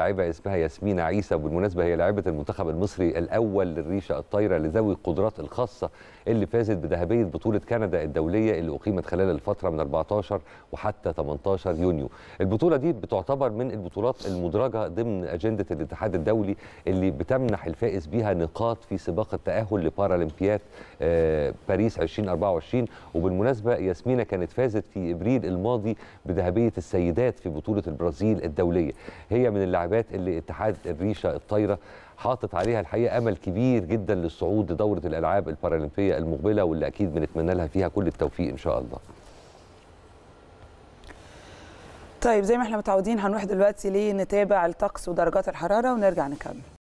لاعبة اسمها ياسمين عيسى وبالمناسبة هي لاعبة المنتخب المصري الأول للريشة الطايرة لذوي القدرات الخاصة اللي فازت بذهبية بطولة كندا الدولية اللي أقيمت خلال الفترة من 14 وحتى 18 يونيو البطولة دي بتعتبر من البطولات المدرجة ضمن أجندة الاتحاد الدولي اللي بتمنح الفائز بها نقاط في سباق التأهل لبارالمبياد آه، باريس 2024 وبالمناسبة ياسمينة كانت فازت في إبريل الماضي بذهبية السيدات في بطولة البرازيل الدولية هي من اللاعبين الحاجات اللي اتحاد الريشه الطايره حاطط عليها الحقيقه امل كبير جدا للصعود لدوره الالعاب البارالمبيه المقبله واللي اكيد بنتمنى لها فيها كل التوفيق ان شاء الله. طيب زي ما احنا متعودين هنروح دلوقتي لنتابع الطقس ودرجات الحراره ونرجع نكمل.